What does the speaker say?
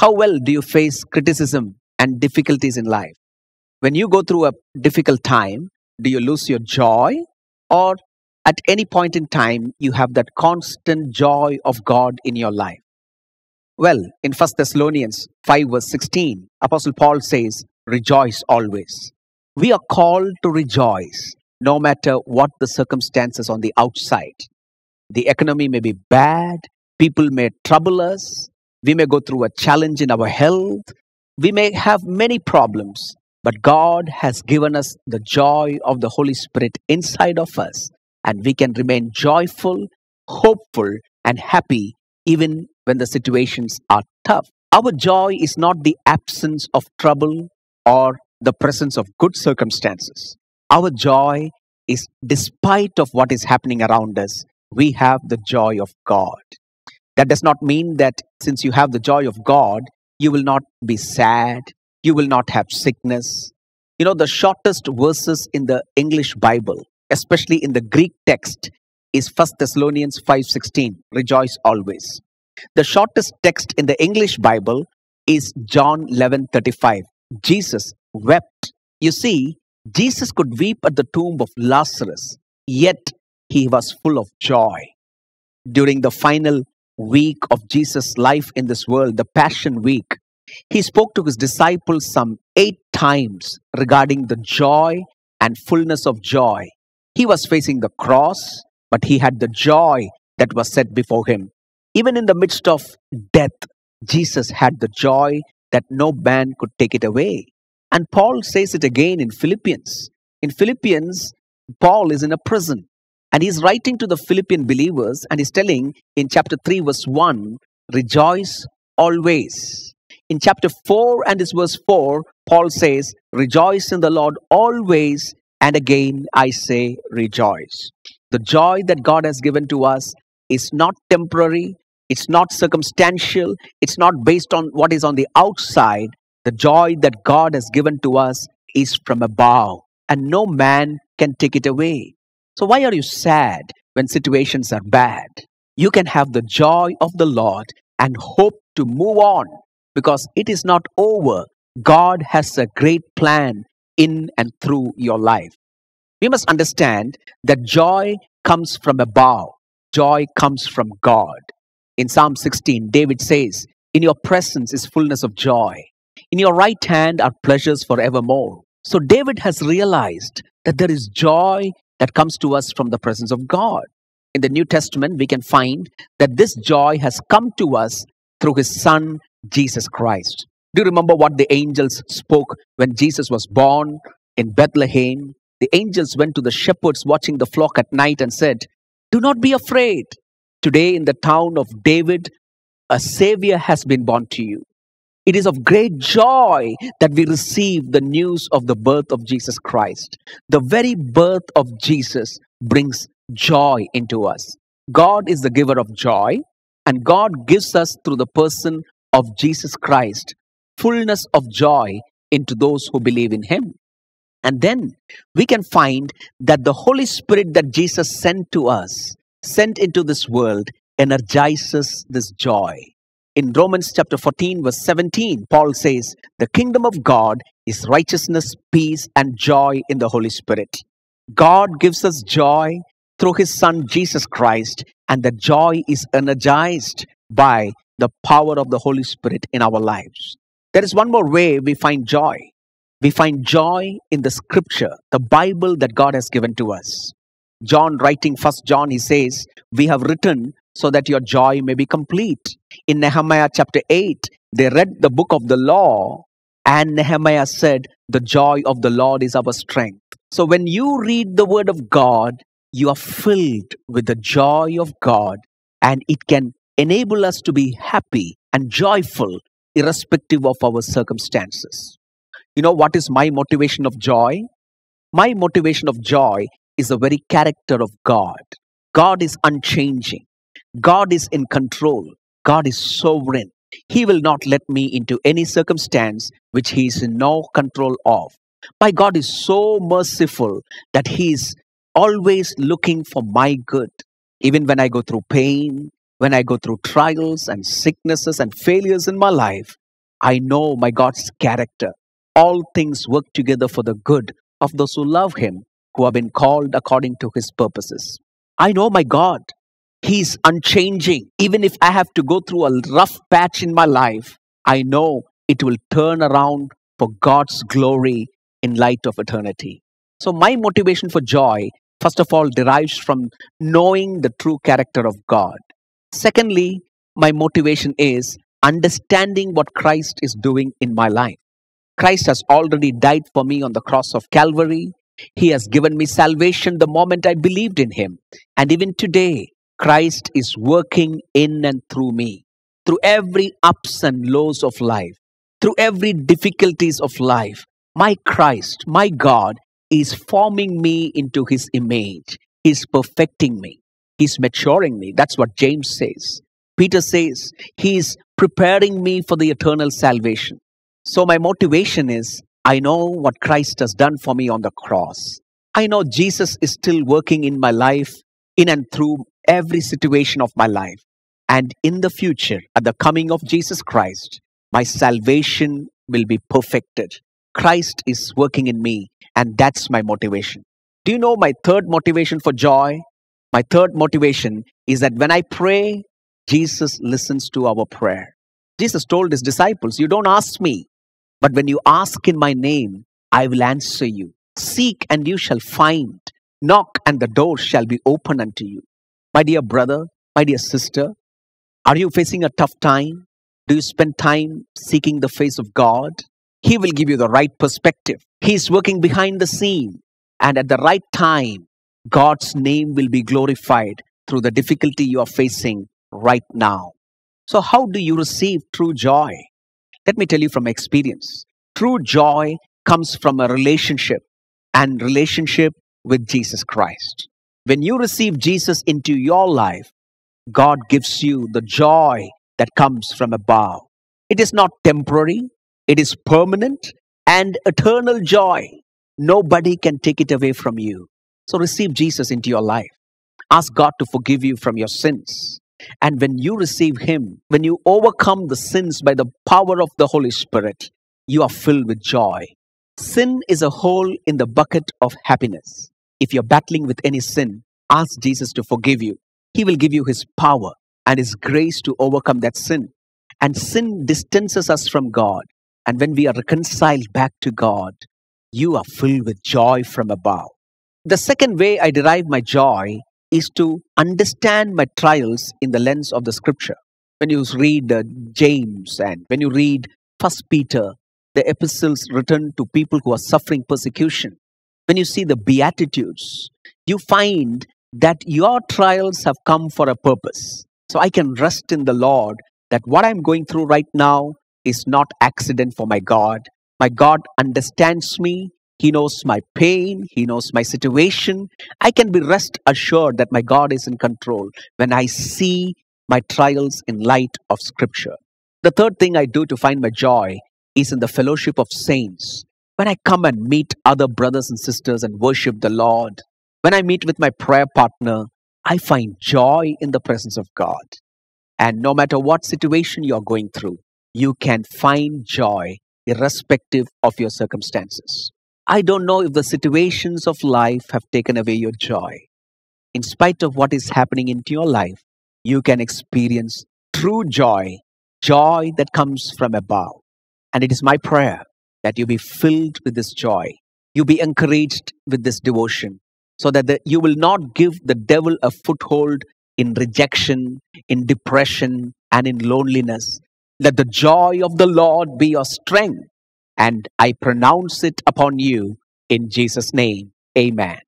How well do you face criticism and difficulties in life? When you go through a difficult time, do you lose your joy? Or at any point in time, you have that constant joy of God in your life? Well, in 1 Thessalonians 5, verse 16, Apostle Paul says, Rejoice always. We are called to rejoice no matter what the circumstances on the outside. The economy may be bad, people may trouble us, we may go through a challenge in our health. We may have many problems, but God has given us the joy of the Holy Spirit inside of us, and we can remain joyful, hopeful, and happy even when the situations are tough. Our joy is not the absence of trouble or the presence of good circumstances. Our joy is despite of what is happening around us, we have the joy of God. That does not mean that since you have the joy of God, you will not be sad, you will not have sickness. You know, the shortest verses in the English Bible, especially in the Greek text, is First Thessalonians 5:16, rejoice always. The shortest text in the English Bible is John 11:35. Jesus wept. You see, Jesus could weep at the tomb of Lazarus, yet he was full of joy. During the final week of Jesus' life in this world, the Passion Week, he spoke to his disciples some eight times regarding the joy and fullness of joy. He was facing the cross, but he had the joy that was set before him. Even in the midst of death, Jesus had the joy that no man could take it away. And Paul says it again in Philippians. In Philippians, Paul is in a prison and he's writing to the Philippian believers and he's telling in chapter 3, verse 1, rejoice always. In chapter 4 and this verse 4, Paul says, rejoice in the Lord always. And again, I say, rejoice. The joy that God has given to us is not temporary, it's not circumstantial, it's not based on what is on the outside. The joy that God has given to us is from above, and no man can take it away. So why are you sad when situations are bad? You can have the joy of the Lord and hope to move on because it is not over. God has a great plan in and through your life. We must understand that joy comes from above. Joy comes from God. In Psalm 16, David says, In your presence is fullness of joy. In your right hand are pleasures forevermore. So David has realized that there is joy that comes to us from the presence of God. In the New Testament, we can find that this joy has come to us through his son, Jesus Christ. Do you remember what the angels spoke when Jesus was born in Bethlehem? The angels went to the shepherds watching the flock at night and said, Do not be afraid. Today, in the town of David, a Savior has been born to you. It is of great joy that we receive the news of the birth of Jesus Christ. The very birth of Jesus brings joy into us. God is the giver of joy, and God gives us through the person of Jesus Christ fullness of joy into those who believe in Him. And then we can find that the Holy Spirit that Jesus sent to us, sent into this world, energizes this joy. In Romans chapter 14, verse 17, Paul says, The kingdom of God is righteousness, peace, and joy in the Holy Spirit. God gives us joy through his Son Jesus Christ, and the joy is energized by the power of the Holy Spirit in our lives. There is one more way we find joy. We find joy in the scripture, the Bible that God has given to us. John writing first John he says we have written so that your joy may be complete. In Nehemiah chapter 8, they read the book of the law, and Nehemiah said, The joy of the Lord is our strength. So when you read the word of God, you are filled with the joy of God, and it can enable us to be happy and joyful, irrespective of our circumstances. You know what is my motivation of joy? My motivation of joy is the very character of God. God is unchanging. God is in control. God is sovereign. He will not let me into any circumstance which He is in no control of. My God is so merciful that He is always looking for my good. Even when I go through pain, when I go through trials and sicknesses and failures in my life, I know my God's character. All things work together for the good of those who love Him, who have been called according to His purposes. I know my God. He's unchanging. Even if I have to go through a rough patch in my life, I know it will turn around for God's glory in light of eternity. So, my motivation for joy, first of all, derives from knowing the true character of God. Secondly, my motivation is understanding what Christ is doing in my life. Christ has already died for me on the cross of Calvary. He has given me salvation the moment I believed in Him. And even today, Christ is working in and through me, through every ups and lows of life, through every difficulties of life. My Christ, my God, is forming me into his image. He's perfecting me. He's maturing me. That's what James says. Peter says, He's preparing me for the eternal salvation. So my motivation is, I know what Christ has done for me on the cross. I know Jesus is still working in my life, in and through every situation of my life. And in the future, at the coming of Jesus Christ, my salvation will be perfected. Christ is working in me, and that's my motivation. Do you know my third motivation for joy? My third motivation is that when I pray, Jesus listens to our prayer. Jesus told his disciples, You don't ask me, but when you ask in my name, I will answer you. Seek and you shall find. Knock and the door shall be open unto you. My dear brother, my dear sister, are you facing a tough time? Do you spend time seeking the face of God? He will give you the right perspective. He is working behind the scene. And at the right time, God's name will be glorified through the difficulty you are facing right now. So, how do you receive true joy? Let me tell you from experience. True joy comes from a relationship and relationship with Jesus Christ. When you receive Jesus into your life, God gives you the joy that comes from above. It is not temporary, it is permanent and eternal joy. Nobody can take it away from you. So receive Jesus into your life. Ask God to forgive you from your sins. And when you receive Him, when you overcome the sins by the power of the Holy Spirit, you are filled with joy. Sin is a hole in the bucket of happiness. If you're battling with any sin, ask Jesus to forgive you. He will give you His power and His grace to overcome that sin. And sin distances us from God. And when we are reconciled back to God, you are filled with joy from above. The second way I derive my joy is to understand my trials in the lens of the scripture. When you read uh, James and when you read First Peter, the epistles written to people who are suffering persecution, when you see the Beatitudes, you find that your trials have come for a purpose. So I can rest in the Lord that what I'm going through right now is not accident for my God. My God understands me. He knows my pain. He knows my situation. I can be rest assured that my God is in control when I see my trials in light of Scripture. The third thing I do to find my joy is in the fellowship of saints when I come and meet other brothers and sisters and worship the Lord, when I meet with my prayer partner, I find joy in the presence of God. And no matter what situation you're going through, you can find joy irrespective of your circumstances. I don't know if the situations of life have taken away your joy. In spite of what is happening into your life, you can experience true joy, joy that comes from above. And it is my prayer that you be filled with this joy. You be encouraged with this devotion so that the, you will not give the devil a foothold in rejection, in depression, and in loneliness. Let the joy of the Lord be your strength. And I pronounce it upon you in Jesus' name. Amen.